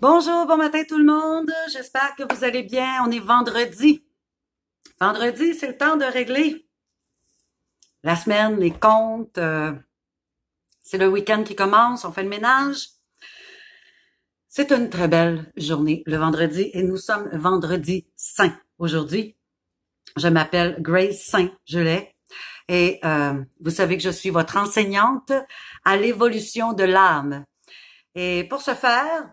Bonjour, bon matin tout le monde. J'espère que vous allez bien. On est vendredi. Vendredi, c'est le temps de régler la semaine, les comptes. Euh, c'est le week-end qui commence. On fait le ménage. C'est une très belle journée le vendredi et nous sommes vendredi saint aujourd'hui. Je m'appelle Grace Saint-Gelais et euh, vous savez que je suis votre enseignante à l'évolution de l'âme. Et pour ce faire,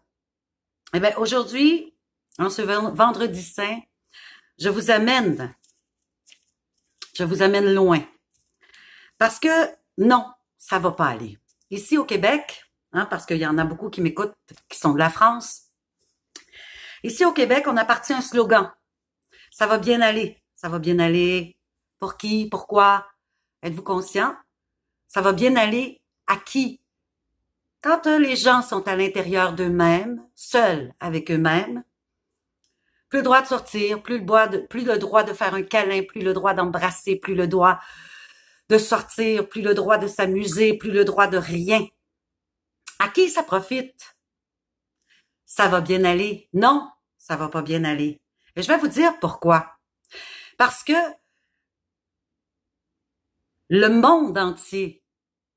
eh bien, aujourd'hui, en ce vendredi saint, je vous amène, je vous amène loin. Parce que non, ça va pas aller. Ici au Québec, hein, parce qu'il y en a beaucoup qui m'écoutent, qui sont de la France. Ici au Québec, on appartient à un slogan. Ça va bien aller. Ça va bien aller. Pour qui? Pourquoi? Êtes-vous conscient? Ça va bien aller à qui? Quand euh, les gens sont à l'intérieur d'eux-mêmes, seuls avec eux-mêmes, plus le droit de sortir, plus le, droit de, plus le droit de faire un câlin, plus le droit d'embrasser, plus le droit de sortir, plus le droit de s'amuser, plus le droit de rien. À qui ça profite? Ça va bien aller. Non, ça va pas bien aller. Et je vais vous dire pourquoi. Parce que le monde entier,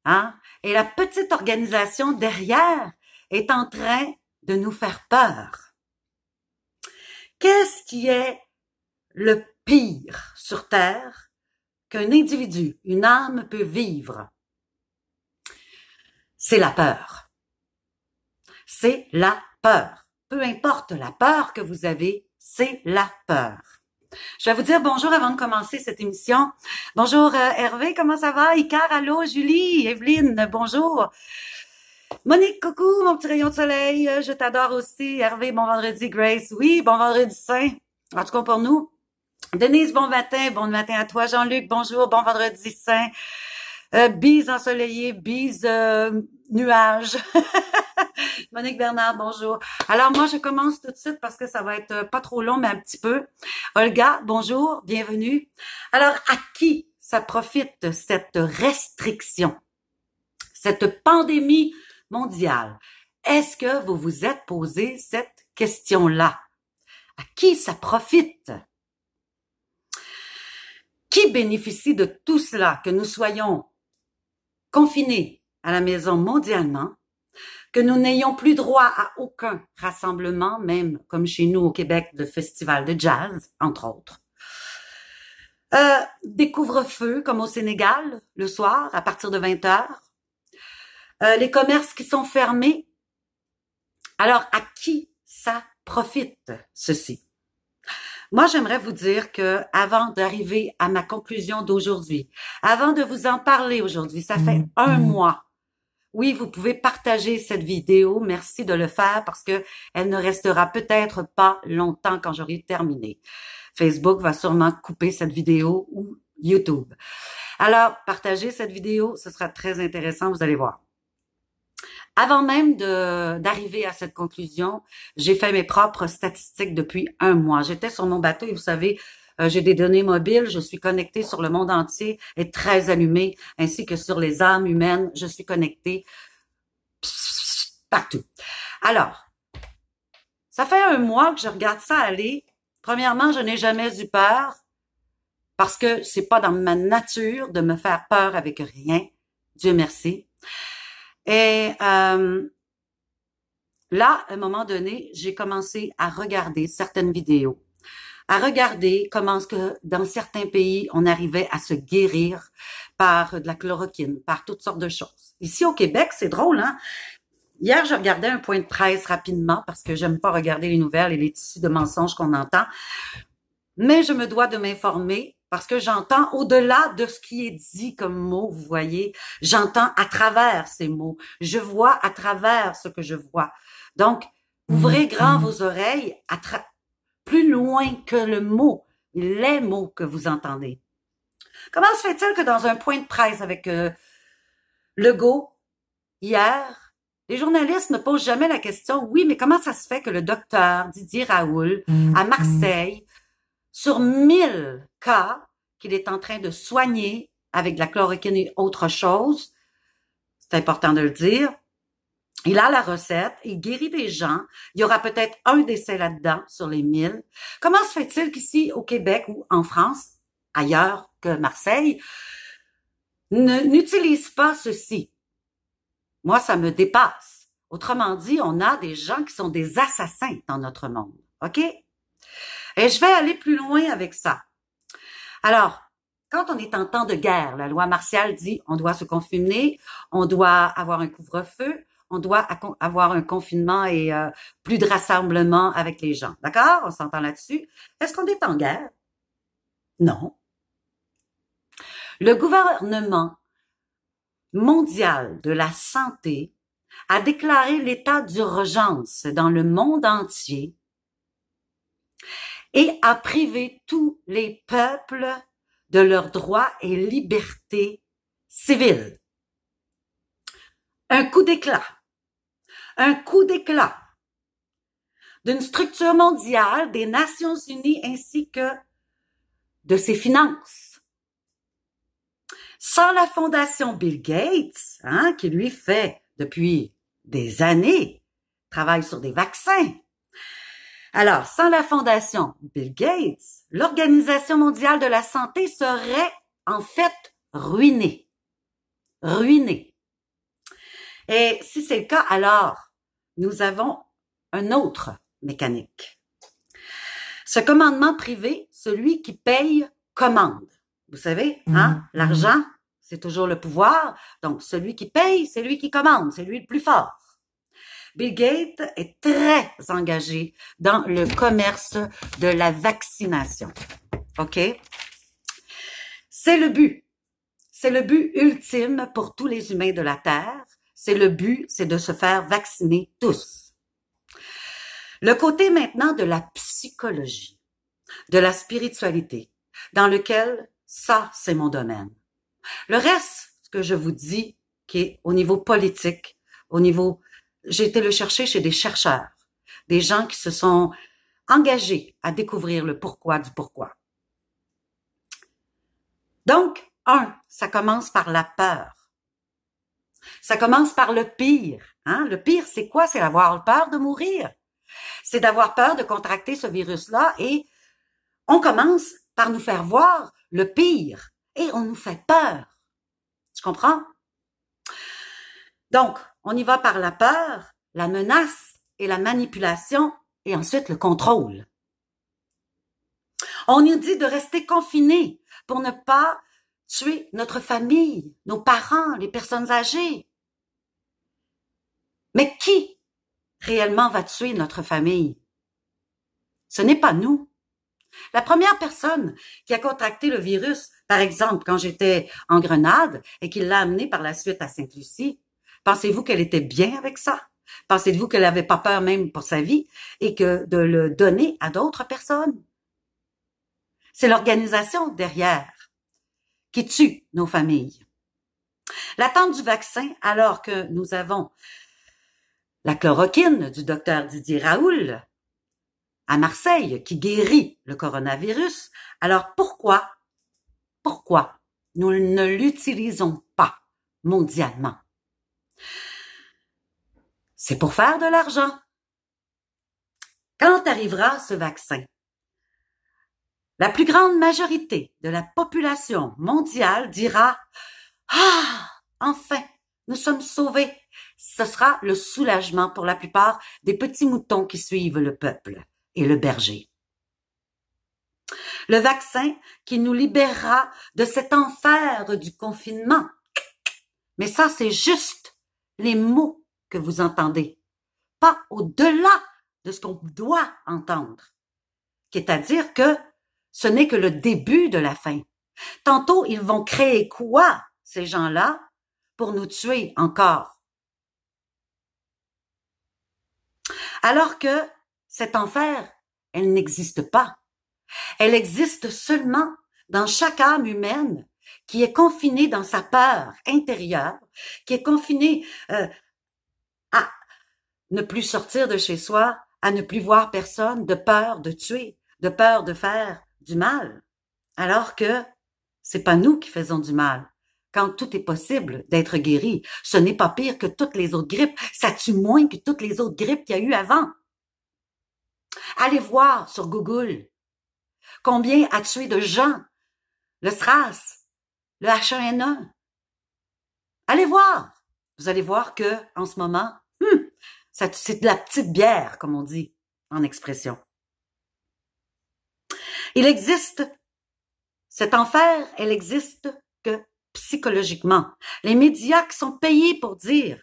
hein, et la petite organisation derrière est en train de nous faire peur. Qu'est-ce qui est le pire sur Terre qu'un individu, une âme peut vivre? C'est la peur. C'est la peur. Peu importe la peur que vous avez, c'est la peur. Je vais vous dire bonjour avant de commencer cette émission. Bonjour euh, Hervé, comment ça va? Icar, allô, Julie, Evelyne, bonjour. Monique, coucou, mon petit rayon de soleil, euh, je t'adore aussi. Hervé, bon vendredi, Grace, oui, bon vendredi saint, en tout cas pour nous. Denise, bon matin, bon matin à toi. Jean-Luc, bonjour, bon vendredi saint. Bises euh, bise ensoleillé, bise euh, nuage. Monique Bernard, bonjour. Alors moi, je commence tout de suite parce que ça va être euh, pas trop long, mais un petit peu. Olga, bonjour, bienvenue. Alors, à qui ça profite cette restriction, cette pandémie mondiale? Est-ce que vous vous êtes posé cette question-là? À qui ça profite? Qui bénéficie de tout cela, que nous soyons confinés à la maison mondialement, que nous n'ayons plus droit à aucun rassemblement, même comme chez nous au Québec, de festival de jazz, entre autres. Euh, des couvre-feux, comme au Sénégal, le soir, à partir de 20 heures. Euh, les commerces qui sont fermés. Alors, à qui ça profite, ceci? Moi, j'aimerais vous dire que avant d'arriver à ma conclusion d'aujourd'hui, avant de vous en parler aujourd'hui, ça fait mm-hmm. un mois. Oui, vous pouvez partager cette vidéo. Merci de le faire parce que elle ne restera peut-être pas longtemps quand j'aurai terminé. Facebook va sûrement couper cette vidéo ou YouTube. Alors, partagez cette vidéo. Ce sera très intéressant. Vous allez voir. Avant même d'arriver à cette conclusion, j'ai fait mes propres statistiques depuis un mois. J'étais sur mon bateau et vous savez, euh, j'ai des données mobiles, je suis connectée sur le monde entier et très allumée, ainsi que sur les âmes humaines, je suis connectée partout. Alors, ça fait un mois que je regarde ça aller. Premièrement, je n'ai jamais eu peur parce que c'est pas dans ma nature de me faire peur avec rien. Dieu merci. Et euh, là, à un moment donné, j'ai commencé à regarder certaines vidéos, à regarder comment que dans certains pays, on arrivait à se guérir par de la chloroquine, par toutes sortes de choses. Ici au Québec, c'est drôle, hein? Hier, je regardais un point de presse rapidement parce que j'aime pas regarder les nouvelles et les tissus de mensonges qu'on entend. Mais je me dois de m'informer parce que j'entends au-delà de ce qui est dit comme mot, vous voyez, j'entends à travers ces mots, je vois à travers ce que je vois. Donc, ouvrez mm-hmm. grand vos oreilles à plus loin que le mot, les mots que vous entendez. Comment se fait-il que dans un point de presse avec euh, Legault, hier, les journalistes ne posent jamais la question, oui, mais comment ça se fait que le docteur Didier Raoul, à mm-hmm. Marseille, sur 1000 cas qu'il est en train de soigner avec de la chloroquine et autre chose, c'est important de le dire, il a la recette, il guérit des gens. Il y aura peut-être un décès là-dedans sur les 1000. Comment se fait-il qu'ici, au Québec ou en France, ailleurs que Marseille, n'utilise pas ceci? Moi, ça me dépasse. Autrement dit, on a des gens qui sont des assassins dans notre monde. OK? Et je vais aller plus loin avec ça. Alors, quand on est en temps de guerre, la loi martiale dit on doit se confiner, on doit avoir un couvre-feu, on doit avoir un confinement et euh, plus de rassemblement avec les gens. D'accord On s'entend là-dessus. Est-ce qu'on est en guerre Non. Le gouvernement mondial de la santé a déclaré l'état d'urgence dans le monde entier et à priver tous les peuples de leurs droits et libertés civiles. Un coup d'éclat, un coup d'éclat d'une structure mondiale des Nations Unies ainsi que de ses finances. Sans la fondation Bill Gates, hein, qui lui fait depuis des années, travaille sur des vaccins, alors, sans la fondation Bill Gates, l'Organisation mondiale de la santé serait en fait ruinée. Ruinée. Et si c'est le cas, alors nous avons un autre mécanique. Ce commandement privé, celui qui paye, commande. Vous savez, hein, mhm. l'argent, c'est toujours le pouvoir. Donc, celui qui paye, c'est lui qui commande, c'est lui le plus fort. Bill Gates est très engagé dans le commerce de la vaccination. OK? C'est le but. C'est le but ultime pour tous les humains de la Terre. C'est le but, c'est de se faire vacciner tous. Le côté maintenant de la psychologie, de la spiritualité, dans lequel ça, c'est mon domaine. Le reste, ce que je vous dis, qui est au niveau politique, au niveau j'ai été le chercher chez des chercheurs, des gens qui se sont engagés à découvrir le pourquoi du pourquoi. Donc, un, ça commence par la peur. Ça commence par le pire. Hein? Le pire, c'est quoi? C'est avoir peur de mourir. C'est d'avoir peur de contracter ce virus-là et on commence par nous faire voir le pire et on nous fait peur. Tu comprends? Donc, on y va par la peur, la menace et la manipulation et ensuite le contrôle. On nous dit de rester confinés pour ne pas tuer notre famille, nos parents, les personnes âgées. Mais qui réellement va tuer notre famille? Ce n'est pas nous. La première personne qui a contracté le virus, par exemple quand j'étais en Grenade et qui l'a amené par la suite à Sainte-Lucie, Pensez-vous qu'elle était bien avec ça? Pensez-vous qu'elle n'avait pas peur même pour sa vie et que de le donner à d'autres personnes? C'est l'organisation derrière qui tue nos familles. L'attente du vaccin, alors que nous avons la chloroquine du docteur Didier Raoul à Marseille qui guérit le coronavirus, alors pourquoi, pourquoi nous ne l'utilisons pas mondialement? C'est pour faire de l'argent. Quand arrivera ce vaccin? La plus grande majorité de la population mondiale dira Ah, enfin, nous sommes sauvés. Ce sera le soulagement pour la plupart des petits moutons qui suivent le peuple et le berger. Le vaccin qui nous libérera de cet enfer du confinement. Mais ça, c'est juste les mots que vous entendez, pas au-delà de ce qu'on doit entendre. C'est-à-dire que ce n'est que le début de la fin. Tantôt, ils vont créer quoi, ces gens-là, pour nous tuer encore? Alors que cet enfer, elle n'existe pas. Elle existe seulement dans chaque âme humaine qui est confiné dans sa peur intérieure, qui est confiné euh, à ne plus sortir de chez soi, à ne plus voir personne, de peur de tuer, de peur de faire du mal, alors que c'est pas nous qui faisons du mal. Quand tout est possible d'être guéri, ce n'est pas pire que toutes les autres grippes, ça tue moins que toutes les autres grippes qu'il y a eu avant. Allez voir sur Google combien a tué de gens le SRAS, le H1N1. Allez voir. Vous allez voir que en ce moment, hmm, ça' c'est de la petite bière, comme on dit en expression. Il existe cet enfer, elle existe que psychologiquement. Les médias qui sont payés pour dire,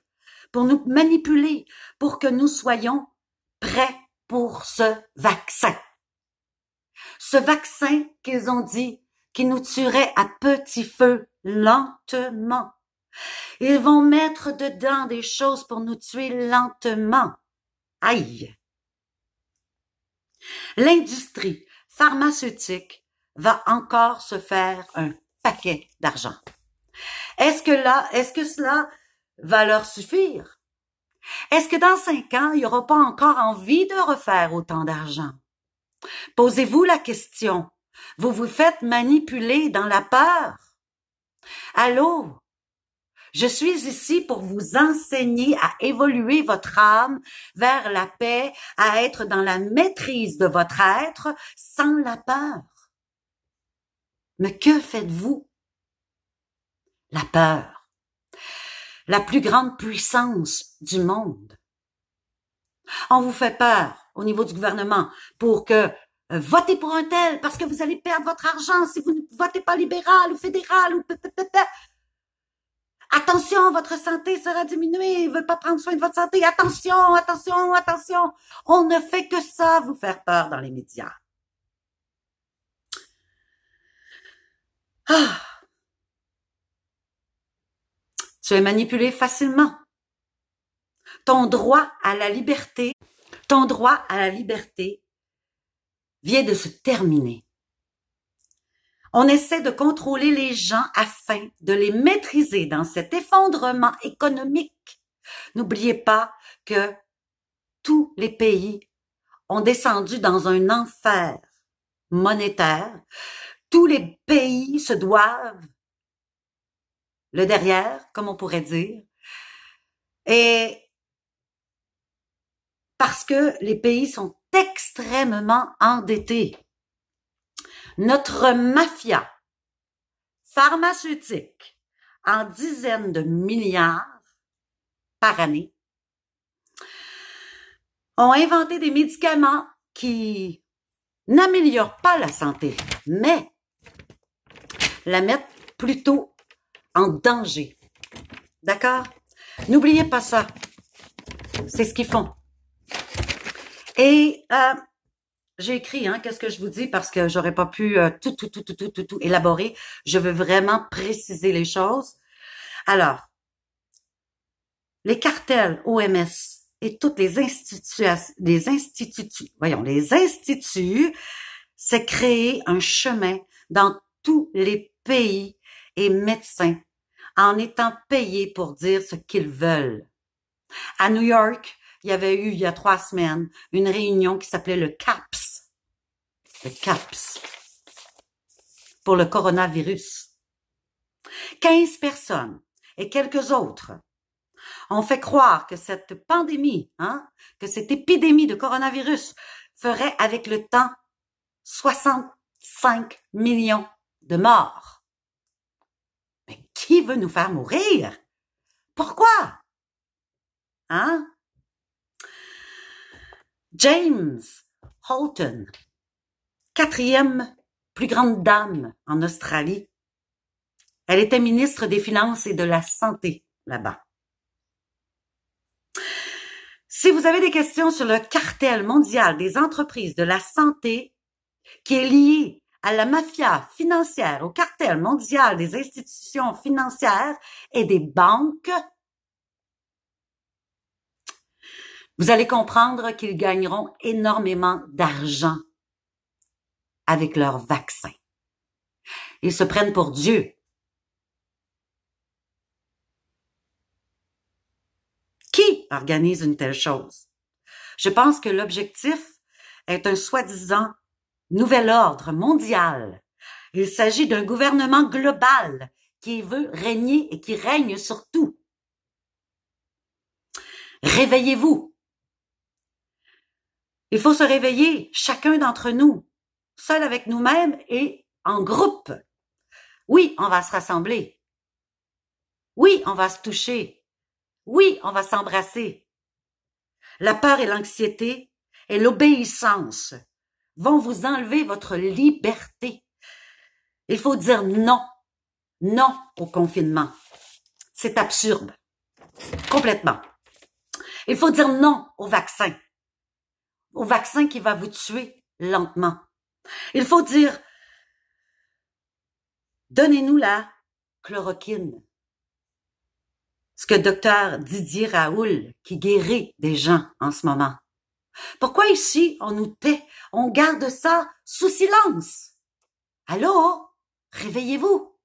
pour nous manipuler, pour que nous soyons prêts pour ce vaccin. Ce vaccin qu'ils ont dit qui nous tuerait à petit feu, lentement. Ils vont mettre dedans des choses pour nous tuer lentement. Aïe. L'industrie pharmaceutique va encore se faire un paquet d'argent. Est-ce que là, est-ce que cela va leur suffire? Est-ce que dans cinq ans, il n'y aura pas encore envie de refaire autant d'argent? Posez-vous la question. Vous vous faites manipuler dans la peur. Allô? Je suis ici pour vous enseigner à évoluer votre âme vers la paix, à être dans la maîtrise de votre être sans la peur. Mais que faites-vous? La peur. La plus grande puissance du monde. On vous fait peur au niveau du gouvernement pour que euh, votez pour un tel parce que vous allez perdre votre argent si vous ne votez pas libéral ou fédéral ou Attention, votre santé sera diminuée, il veut pas prendre soin de votre santé. Attention, attention, attention. On ne fait que ça, vous faire peur dans les médias. Ah. Tu es manipulé facilement. Ton droit à la liberté, ton droit à la liberté vient de se terminer. On essaie de contrôler les gens afin de les maîtriser dans cet effondrement économique. N'oubliez pas que tous les pays ont descendu dans un enfer monétaire. Tous les pays se doivent le derrière, comme on pourrait dire. Et parce que les pays sont extrêmement endettés. Notre mafia pharmaceutique en dizaines de milliards par année ont inventé des médicaments qui n'améliorent pas la santé, mais la mettent plutôt en danger. D'accord? N'oubliez pas ça. C'est ce qu'ils font. Et euh, j'ai écrit, hein, qu'est-ce que je vous dis, parce que j'aurais pas pu euh, tout, tout, tout, tout, tout, tout, tout élaborer. Je veux vraiment préciser les choses. Alors, les cartels OMS et toutes les institutions, les instituts, voyons, les instituts, c'est créer un chemin dans tous les pays et médecins en étant payés pour dire ce qu'ils veulent. À New York, il y avait eu, il y a trois semaines, une réunion qui s'appelait le CAPS. Le CAPS. Pour le coronavirus. 15 personnes et quelques autres ont fait croire que cette pandémie, hein, que cette épidémie de coronavirus ferait avec le temps 65 millions de morts. Mais qui veut nous faire mourir? Pourquoi? Hein? James Holton, quatrième plus grande dame en Australie. Elle était ministre des Finances et de la Santé là-bas. Si vous avez des questions sur le cartel mondial des entreprises de la santé qui est lié à la mafia financière, au cartel mondial des institutions financières et des banques, Vous allez comprendre qu'ils gagneront énormément d'argent avec leur vaccin. Ils se prennent pour Dieu. Qui organise une telle chose? Je pense que l'objectif est un soi-disant nouvel ordre mondial. Il s'agit d'un gouvernement global qui veut régner et qui règne sur tout. Réveillez-vous. Il faut se réveiller, chacun d'entre nous, seul avec nous-mêmes et en groupe. Oui, on va se rassembler. Oui, on va se toucher. Oui, on va s'embrasser. La peur et l'anxiété et l'obéissance vont vous enlever votre liberté. Il faut dire non, non au confinement. C'est absurde. Complètement. Il faut dire non au vaccin au vaccin qui va vous tuer lentement. Il faut dire, donnez-nous la chloroquine. Ce que docteur Didier Raoul, qui guérit des gens en ce moment. Pourquoi ici, on nous tait, on garde ça sous silence? Allô? Réveillez-vous.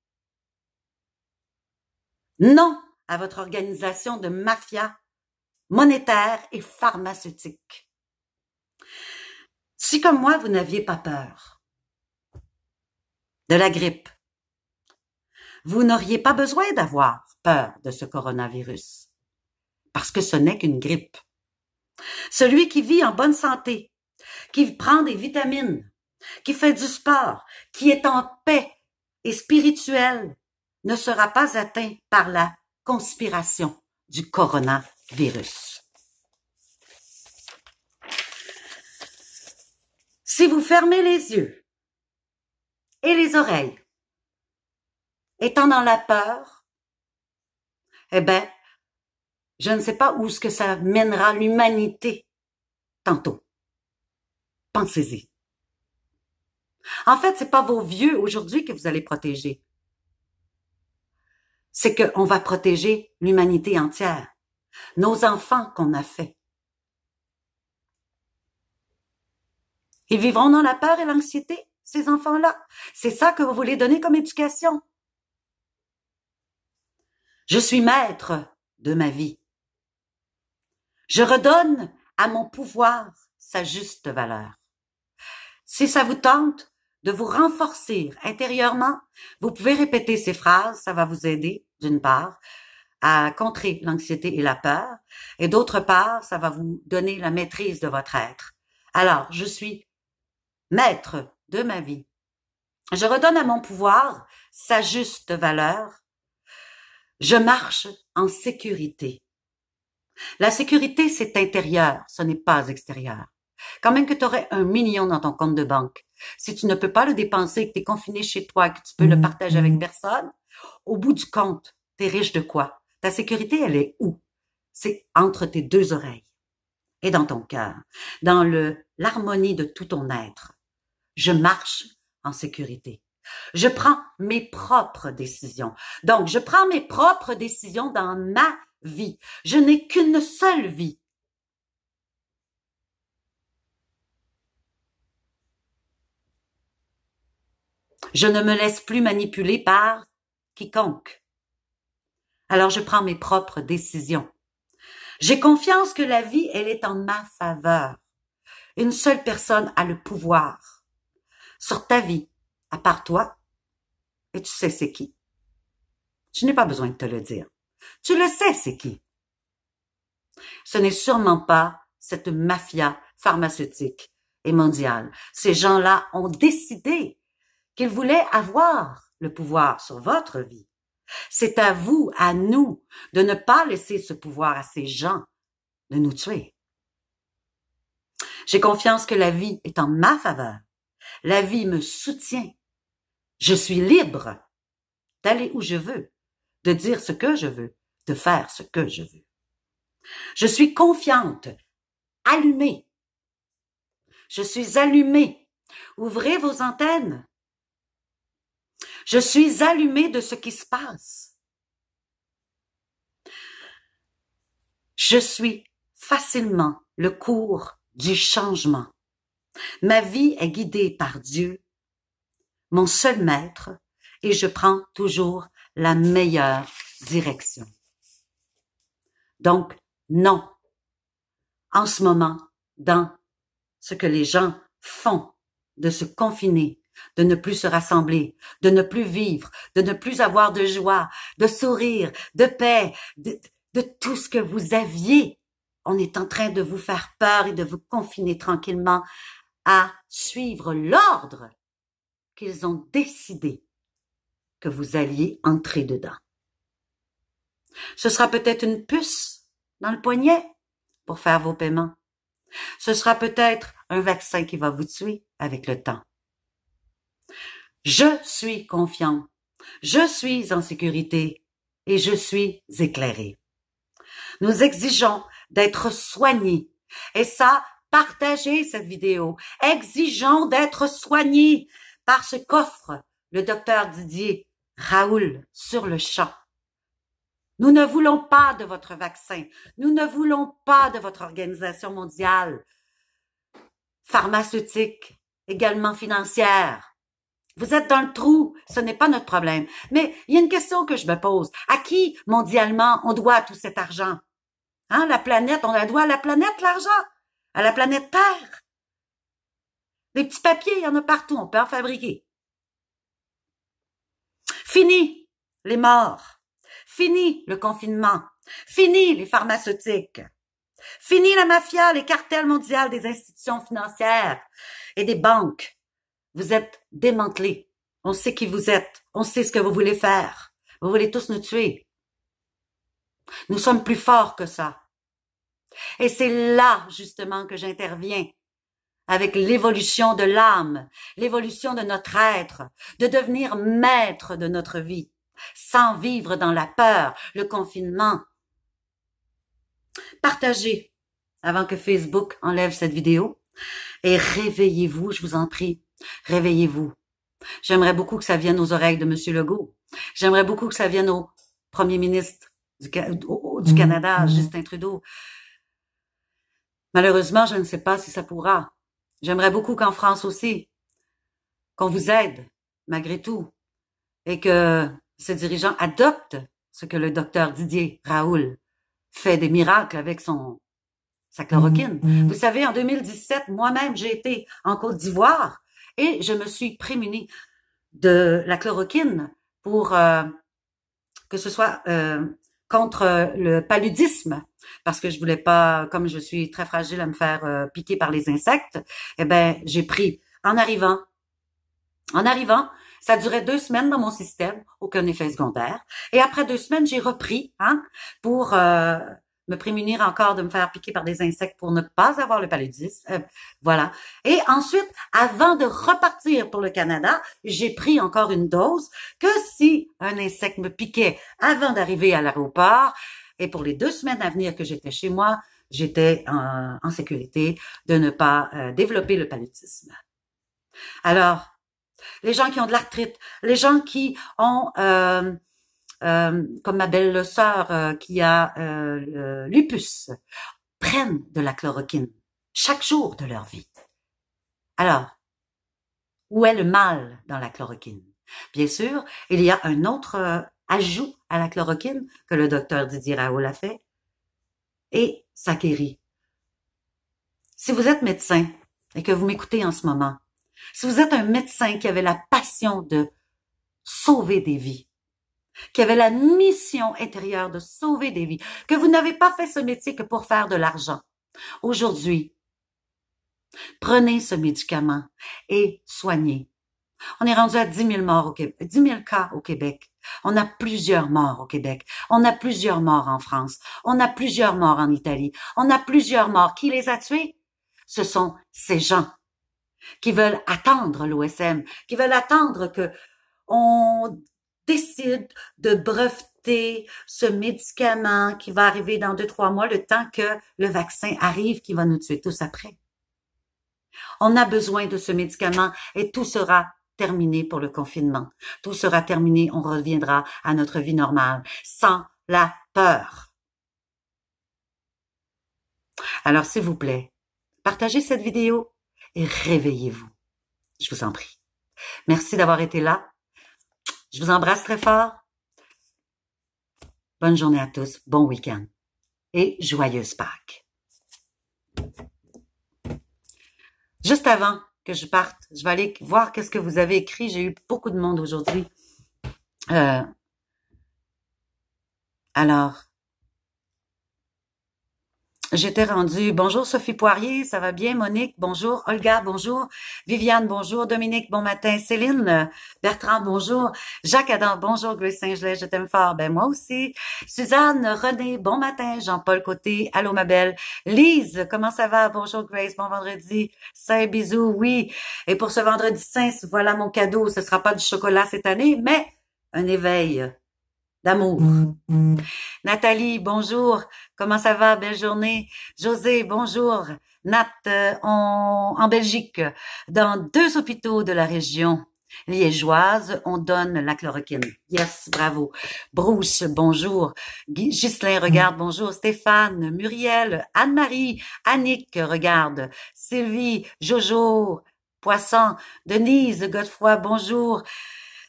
Non à votre organisation de mafia monétaire et pharmaceutique. Si comme moi, vous n'aviez pas peur de la grippe, vous n'auriez pas besoin d'avoir peur de ce coronavirus, parce que ce n'est qu'une grippe. Celui qui vit en bonne santé, qui prend des vitamines, qui fait du sport, qui est en paix et spirituel, ne sera pas atteint par la conspiration du coronavirus. Si vous fermez les yeux et les oreilles, étant dans la peur, eh ben, je ne sais pas où ce que ça mènera l'humanité tantôt. Pensez-y. En fait, c'est pas vos vieux aujourd'hui que vous allez protéger. C'est qu'on va protéger l'humanité entière. Nos enfants qu'on a faits. Ils vivront dans la peur et l'anxiété, ces enfants-là. C'est ça que vous voulez donner comme éducation. Je suis maître de ma vie. Je redonne à mon pouvoir sa juste valeur. Si ça vous tente de vous renforcer intérieurement, vous pouvez répéter ces phrases, ça va vous aider, d'une part, à contrer l'anxiété et la peur, et d'autre part, ça va vous donner la maîtrise de votre être. Alors, je suis maître de ma vie. Je redonne à mon pouvoir sa juste valeur. Je marche en sécurité. La sécurité, c'est intérieur, ce n'est pas extérieur. Quand même que tu aurais un million dans ton compte de banque, si tu ne peux pas le dépenser, que tu es confiné chez toi, que tu peux le mm-hmm. partager avec personne, au bout du compte, tu es riche de quoi? Ta sécurité, elle est où? C'est entre tes deux oreilles et dans ton cœur, dans le l'harmonie de tout ton être. Je marche en sécurité. Je prends mes propres décisions. Donc, je prends mes propres décisions dans ma vie. Je n'ai qu'une seule vie. Je ne me laisse plus manipuler par quiconque. Alors je prends mes propres décisions. J'ai confiance que la vie, elle est en ma faveur. Une seule personne a le pouvoir sur ta vie, à part toi, et tu sais c'est qui. Je n'ai pas besoin de te le dire. Tu le sais c'est qui. Ce n'est sûrement pas cette mafia pharmaceutique et mondiale. Ces gens-là ont décidé qu'ils voulaient avoir le pouvoir sur votre vie. C'est à vous, à nous, de ne pas laisser ce pouvoir à ces gens de nous tuer. J'ai confiance que la vie est en ma faveur la vie me soutient. Je suis libre d'aller où je veux, de dire ce que je veux, de faire ce que je veux. Je suis confiante, allumée. Je suis allumée. Ouvrez vos antennes. Je suis allumée de ce qui se passe. Je suis facilement le cours du changement. Ma vie est guidée par Dieu, mon seul maître, et je prends toujours la meilleure direction. Donc, non. En ce moment, dans ce que les gens font, de se confiner, de ne plus se rassembler, de ne plus vivre, de ne plus avoir de joie, de sourire, de paix, de, tout ce que vous aviez. On est en train de vous faire peur et de vous confiner tranquillement à suivre l'ordre qu'ils ont décidé que vous alliez entrer dedans. Ce sera peut-être une puce dans le poignet pour faire vos paiements. Ce sera peut-être un vaccin qui va vous tuer avec le temps. Je suis confiant, je suis en sécurité et je suis éclairé. Nous exigeons d'être soignés et ça, Partagez cette vidéo. Exigeons d'être soignés par ce qu'offre le docteur Didier Raoul sur le champ. Nous ne voulons pas de votre vaccin. Nous ne voulons pas de votre organisation mondiale pharmaceutique, également financière. Vous êtes dans le trou, ce n'est pas notre problème. Mais il y a une question que je me pose. À qui mondialement on doit tout cet argent? Hein, la planète, on la doit à la planète, l'argent? à la planète Terre. Les petits papiers, il y en a partout, on peut en fabriquer. Fini les morts. Fini le confinement. Fini les pharmaceutiques. Fini la mafia, les cartels mondiaux des institutions financières et des banques. Vous êtes démantelés. On sait qui vous êtes. On sait ce que vous voulez faire. Vous voulez tous nous tuer. Nous sommes plus forts que ça. Et c'est là, justement, que j'interviens avec l'évolution de l'âme, l'évolution de notre être, de devenir maître de notre vie, sans vivre dans la peur, le confinement. Partagez avant que Facebook enlève cette vidéo et réveillez-vous, je vous en prie, réveillez-vous. J'aimerais beaucoup que ça vienne aux oreilles de M. Legault. J'aimerais beaucoup que ça vienne au Premier ministre du, mmh, Canada, mmh. Justin Trudeau. Malheureusement, je ne sais pas si ça pourra. J'aimerais beaucoup qu'en France aussi, qu'on vous aide, malgré tout, et que ce dirigeant adopte ce que le docteur Didier Raoul fait des miracles avec son sa chloroquine. Mm-hmm. Mm-hmm. Vous savez, en 2017, moi-même, j'ai été en Côte d'Ivoire et je me suis prémunie de la chloroquine pour euh, que ce soit euh, contre euh, le paludisme parce que je voulais pas, comme je suis très fragile à me faire euh, piquer par les insectes, eh ben j'ai pris en arrivant, en arrivant, ça durait deux semaines dans mon système, aucun effet secondaire. Et après deux semaines, j'ai repris, hein, pour euh, me prémunir encore de me faire piquer par des insectes pour ne pas avoir le paludisme. Euh, voilà. Et ensuite, avant de repartir pour le Canada, j'ai pris encore une dose que si un insecte me piquait avant d'arriver à l'aéroport, et pour les deux semaines à venir que j'étais chez moi, j'étais en, sécurité de ne pas euh, développer le paludisme. Alors, les gens qui ont de l'arthrite, les gens qui ont... Euh, euh, comme ma belle-sœur euh, qui a euh, lupus, prennent de la chloroquine chaque jour de leur vie. Alors, où est le mal dans la chloroquine? Bien sûr, il y a un autre ajout à la chloroquine que le docteur Didier Raoul a fait, et ça guérit. Si vous êtes médecin et que vous m'écoutez en ce moment, si vous êtes un médecin qui avait la passion de sauver des vies, qui avait la mission intérieure de sauver des vies, que vous n'avez pas fait ce métier que pour faire de l'argent. Aujourd'hui, prenez ce médicament et soignez. On est rendu à 10 000 morts au Québec, cas au Québec. On a plusieurs morts au Québec. On a plusieurs morts en France. On a plusieurs morts en Italie. On a plusieurs morts. Qui les a tués? Ce sont ces gens qui veulent attendre l'OSM, qui veulent attendre que on décide de breveter ce médicament qui va arriver dans deux, trois mois, le temps que le vaccin arrive qui va nous tuer tous après. On a besoin de ce médicament et tout sera terminé pour le confinement. Tout sera terminé, on reviendra à notre vie normale sans la peur. Alors s'il vous plaît, partagez cette vidéo et réveillez-vous. Je vous en prie. Merci d'avoir été là je vous embrasse très fort. Bonne journée à tous, bon week-end et joyeuse Pâques. Juste avant que je parte, je vais aller voir qu'est-ce que vous avez écrit. J'ai eu beaucoup de monde aujourd'hui. Euh, alors, J'étais rendue. Bonjour Sophie Poirier, ça va bien? Monique, bonjour. Olga, bonjour. Viviane, bonjour. Dominique, bon matin. Céline, Bertrand, bonjour. Jacques Adam, bonjour. Grace Saint-Gelais, je t'aime fort. Ben, moi aussi. Suzanne, René, bon matin. Jean-Paul Côté, allô ma belle. Lise, comment ça va? Bonjour Grace, bon vendredi. Saint bisous, oui. Et pour ce vendredi saint, voilà mon cadeau. Ce sera pas du chocolat cette année, mais un éveil d'amour. Mm, mm. Nathalie, bonjour. Comment ça va? Belle journée. José, bonjour. Nat, euh, en, Belgique, dans deux hôpitaux de la région liégeoise, on donne la chloroquine. Yes, bravo. Bruce, bonjour. Ghislain, mm. regarde, bonjour. Stéphane, Muriel, Anne-Marie, Annick, regarde. Sylvie, Jojo, Poisson, Denise, Godefroy, bonjour.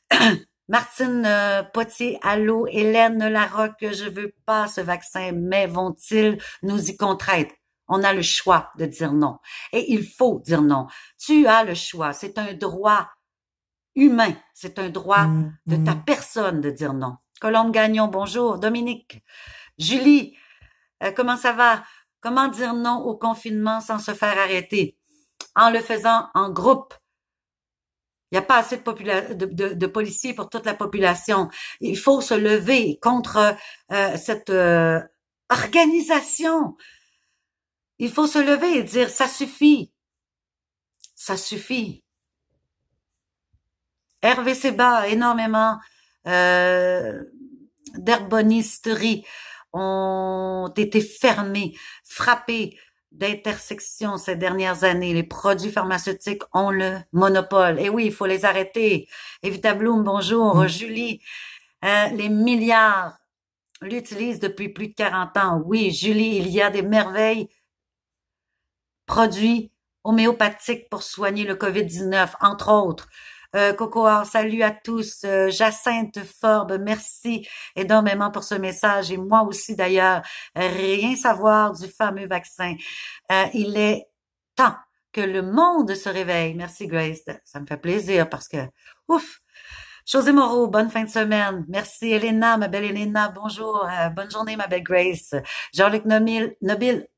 Martine euh, Potier, allô, Hélène Larocque, je veux pas ce vaccin, mais vont-ils nous y contraindre? On a le choix de dire non. Et il faut dire non. Tu as le choix. C'est un droit humain. C'est un droit mm, de ta mm. personne de dire non. Colombe Gagnon, bonjour. Dominique. Julie, euh, comment ça va? Comment dire non au confinement sans se faire arrêter? En le faisant en groupe, il n'y a pas assez de, de, de, policiers pour toute la population. Il faut se lever contre euh, cette euh, organisation. Il faut se lever et dire, ça suffit. Ça suffit. Hervé Seba, énormément euh, ont été fermées, frappées, d'intersection ces dernières années. Les produits pharmaceutiques ont le monopole. Et eh oui, il faut les arrêter. Evita Bloom, bonjour. Mm. Julie, euh, les milliards l'utilisent depuis plus de 40 ans. Oui, Julie, il y a des merveilles produits homéopathiques pour soigner le COVID-19, entre autres. Euh, salut à tous. Euh, Jacinthe Forbes, merci énormément pour ce message. Et moi aussi, d'ailleurs, rien savoir du fameux vaccin. Euh, il est temps que le monde se réveille. Merci, Grace. Ça me fait plaisir parce que, ouf, José Moreau, bonne fin de semaine. Merci Elena, ma belle Elena. Bonjour, euh, bonne journée, ma belle Grace. Jean-Luc Nobile,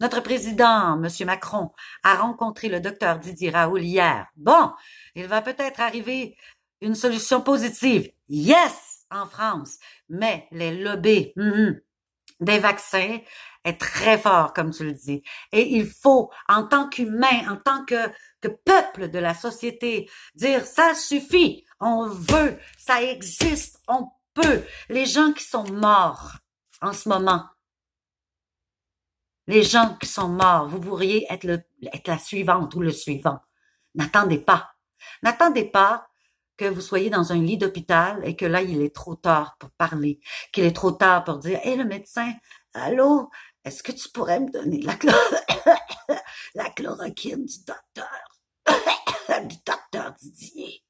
Notre président, Monsieur Macron, a rencontré le docteur Didier Raoul hier. Bon, il va peut-être arriver une solution positive. Yes, en France. Mais les lobbies hum, hum, des vaccins est très fort, comme tu le dis. Et il faut, en tant qu'humain, en tant que peuple de la société, dire ça suffit, on veut, ça existe, on peut. Les gens qui sont morts en ce moment les gens qui sont morts, vous pourriez être, le, être la suivante ou le suivant. N'attendez pas. N'attendez pas que vous soyez dans un lit d'hôpital et que là, il est trop tard pour parler, qu'il est trop tard pour dire, hé, le médecin, allô, est-ce que tu pourrais me donner la, la chloroquine du docteur, du docteur Didier?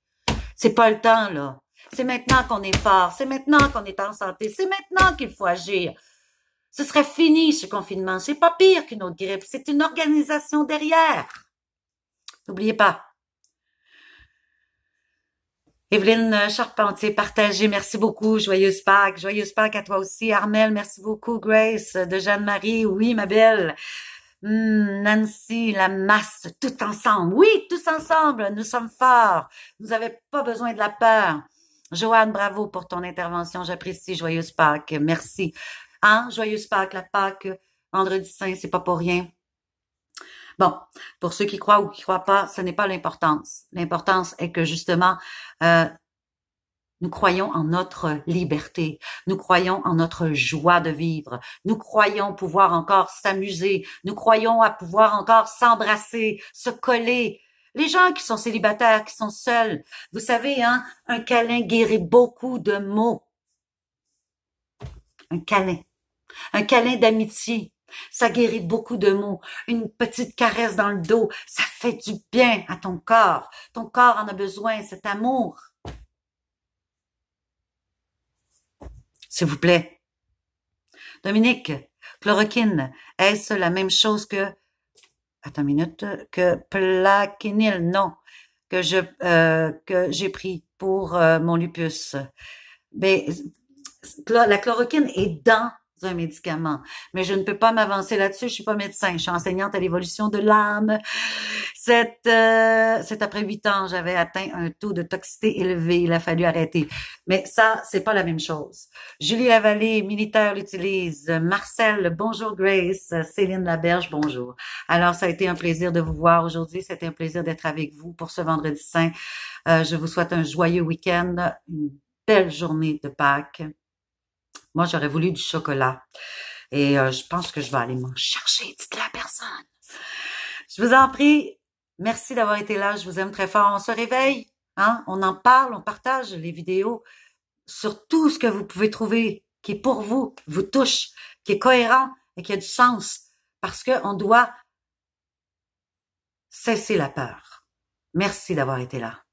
C'est pas le temps, là. C'est maintenant qu'on est fort. C'est maintenant qu'on est en santé. C'est maintenant qu'il faut agir. Ce serait fini ce confinement. C'est pas pire qu'une autre grippe. C'est une organisation derrière. N'oubliez pas. Evelyne Charpentier, partagez. Merci beaucoup. Joyeuse Pâques. Joyeuse Pâques à toi aussi. Armel, merci beaucoup. Grace, de Jeanne-Marie. Oui, ma belle. Hmm, Nancy, la masse, tout ensemble. Oui, tous ensemble, nous sommes forts. Vous n'avez pas besoin de la peur. Joanne, bravo pour ton intervention. J'apprécie. Joyeuse Pâques. Merci. Ah, joyeuse Pâques, la Pâques, vendredi saint, c'est pas pour rien. Bon, pour ceux qui croient ou qui croient pas, ce n'est pas l'importance. L'importance est que justement, euh, nous croyons en notre liberté, nous croyons en notre joie de vivre, nous croyons pouvoir encore s'amuser, nous croyons à pouvoir encore s'embrasser, se coller. Les gens qui sont célibataires, qui sont seuls, vous savez, hein, un câlin guérit beaucoup de maux. Un câlin. Un câlin d'amitié, ça guérit beaucoup de maux. Une petite caresse dans le dos, ça fait du bien à ton corps. Ton corps en a besoin, cet amour. S'il vous plaît. Dominique, chloroquine, est-ce la même chose que, attends une minute, que plaquenil? Non, que je, euh, que j'ai pris pour euh, mon lupus. Mais, ben, la chloroquine est dans un médicament. Mais je ne peux pas m'avancer là-dessus, je suis pas médecin, je suis enseignante à l'évolution de l'âme. Euh, cet, après huit ans, j'avais atteint un taux de toxicité élevé, il a fallu arrêter. Mais ça, c'est pas la même chose. Julie Lavallée, militaire, l'utilise. Marcel, bonjour Grace. Céline Laberge, bonjour. Alors, ça a été un plaisir de vous voir aujourd'hui, c'était un plaisir d'être avec vous pour ce vendredi saint. Euh, je vous souhaite un joyeux week-end, une belle journée de Pâques. Moi, j'aurais voulu du chocolat. Et euh, je pense que je vais aller m'en chercher, dites la personne. Je vous en prie. Merci d'avoir été là. Je vous aime très fort. On se réveille. Hein? On en parle, on partage les vidéos sur tout ce que vous pouvez trouver qui est pour vous vous touche, qui est cohérent et qui a du sens. Parce qu'on doit cesser la peur. Merci d'avoir été là.